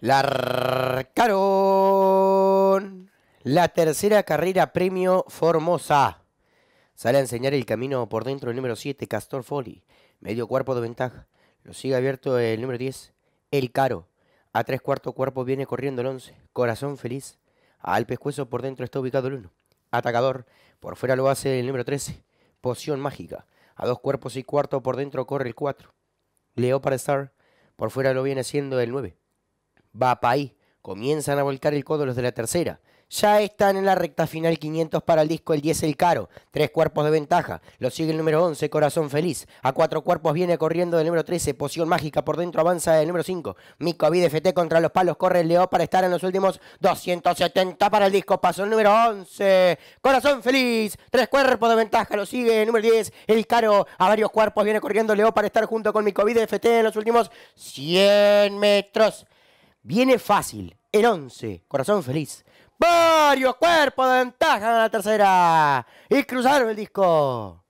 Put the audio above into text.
La tercera carrera premio Formosa. Sale a enseñar el camino por dentro el número 7, Castor Foley Medio cuerpo de ventaja. Lo sigue abierto el número 10, El Caro. A tres cuartos cuerpo viene corriendo el 11, Corazón Feliz. Al pescuezo por dentro está ubicado el 1. Atacador. Por fuera lo hace el número 13, Poción Mágica. A dos cuerpos y cuarto por dentro corre el 4. para Star. Por fuera lo viene haciendo el 9 va para ahí. Comienzan a volcar el codo los de la tercera. Ya están en la recta final 500 para el disco El 10 El Caro. Tres cuerpos de ventaja. Lo sigue el número 11, Corazón Feliz. A cuatro cuerpos viene corriendo el número 13, Poción Mágica. Por dentro avanza el número 5. Mico FT contra los palos. Corre el Leo para estar en los últimos 270 para el disco. Pasó el número 11, Corazón Feliz. Tres cuerpos de ventaja. Lo sigue el número 10, El Caro. A varios cuerpos viene corriendo Leo para estar junto con Mico FT en los últimos 100 metros. Viene fácil, el 11, corazón feliz. Varios cuerpos de ventaja a la tercera. Y cruzaron el disco.